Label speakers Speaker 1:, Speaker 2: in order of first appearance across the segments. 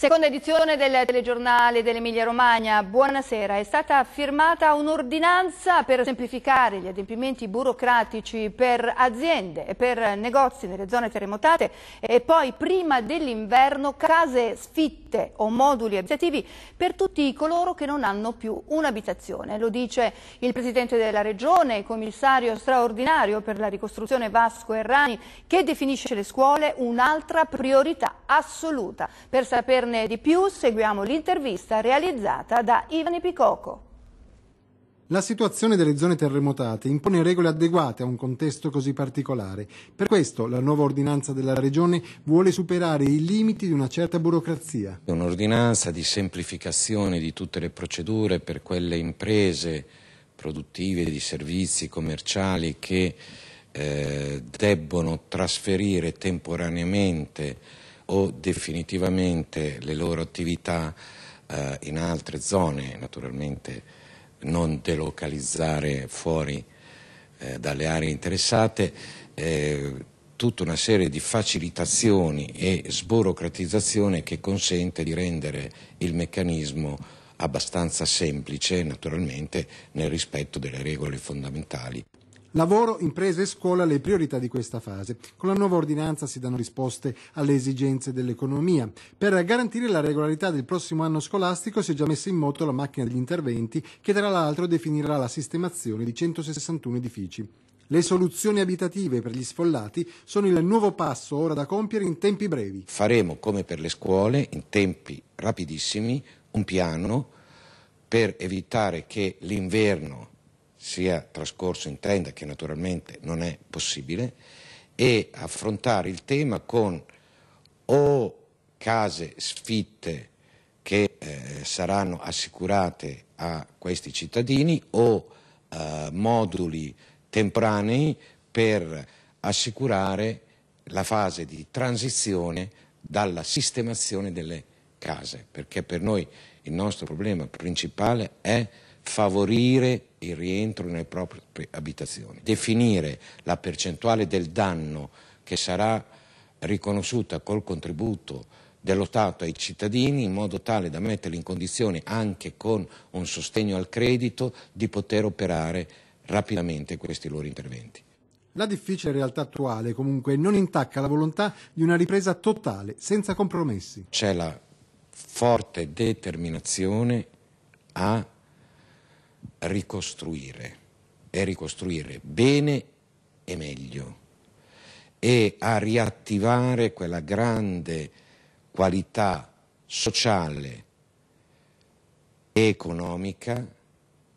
Speaker 1: Seconda edizione del telegiornale dell'Emilia Romagna, buonasera, è stata firmata un'ordinanza per semplificare gli adempimenti burocratici per aziende e per negozi nelle zone terremotate e poi prima dell'inverno case sfitte o moduli abitativi per tutti coloro che non hanno più un'abitazione. Lo dice il Presidente della Regione, commissario straordinario per la ricostruzione Vasco Errani che definisce le scuole un'altra priorità assoluta. Per saperne di più seguiamo l'intervista realizzata da Ivani Picocco.
Speaker 2: La situazione delle zone terremotate impone regole adeguate a un contesto così particolare. Per questo la nuova ordinanza della Regione vuole superare i limiti di una certa burocrazia.
Speaker 3: È Un'ordinanza di semplificazione di tutte le procedure per quelle imprese produttive, di servizi, commerciali che eh, debbono trasferire temporaneamente o definitivamente le loro attività eh, in altre zone, naturalmente non delocalizzare fuori eh, dalle aree interessate, eh, tutta una serie di facilitazioni e sburocratizzazione che consente di rendere il meccanismo abbastanza semplice, naturalmente nel rispetto delle regole fondamentali.
Speaker 2: Lavoro, imprese e scuola le priorità di questa fase. Con la nuova ordinanza si danno risposte alle esigenze dell'economia. Per garantire la regolarità del prossimo anno scolastico si è già messa in moto la macchina degli interventi che tra l'altro definirà la sistemazione di 161 edifici. Le soluzioni abitative per gli sfollati sono il nuovo passo ora da compiere in tempi brevi.
Speaker 3: Faremo come per le scuole in tempi rapidissimi un piano per evitare che l'inverno sia trascorso in 30, che naturalmente non è possibile, e affrontare il tema con o case sfitte che eh, saranno assicurate a questi cittadini o eh, moduli temporanei per assicurare la fase di transizione dalla sistemazione delle case, perché per noi il nostro problema principale è favorire il rientro nelle proprie abitazioni, definire la percentuale del danno che sarà riconosciuta col contributo dello Stato ai cittadini in modo tale da metterli in condizione anche con un sostegno al credito di poter operare rapidamente questi loro interventi.
Speaker 2: La difficile realtà attuale comunque non intacca la volontà di una ripresa totale, senza compromessi.
Speaker 3: C'è la forte determinazione a ricostruire e ricostruire bene e meglio e a riattivare quella grande qualità sociale e economica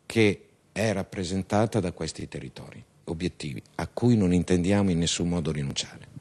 Speaker 3: che è rappresentata da questi territori, obiettivi a cui non intendiamo in nessun modo rinunciare.